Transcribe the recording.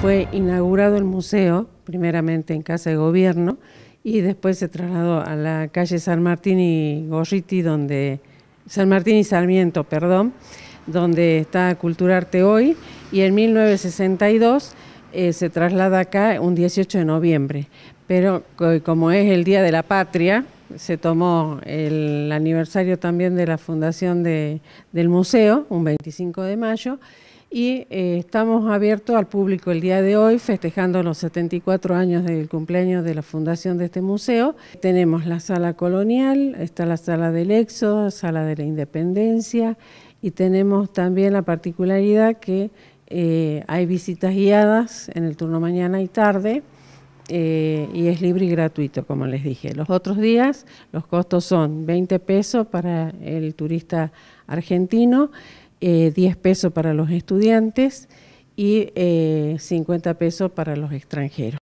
fue inaugurado el museo, primeramente en Casa de Gobierno, y después se trasladó a la calle San Martín y Gorriti, donde San Martín y Sarmiento, perdón, donde está Cultura Arte hoy, y en 1962 eh, se traslada acá un 18 de noviembre. Pero como es el Día de la Patria, se tomó el aniversario también de la fundación del museo, un 25 de mayo, y eh, estamos abiertos al público el día de hoy, festejando los 74 años del cumpleaños de la fundación de este museo. Tenemos la sala colonial, está la sala del éxodo, sala de la independencia, y tenemos también la particularidad que eh, hay visitas guiadas en el turno mañana y tarde, eh, y es libre y gratuito, como les dije. Los otros días los costos son 20 pesos para el turista argentino, 10 eh, pesos para los estudiantes y 50 eh, pesos para los extranjeros.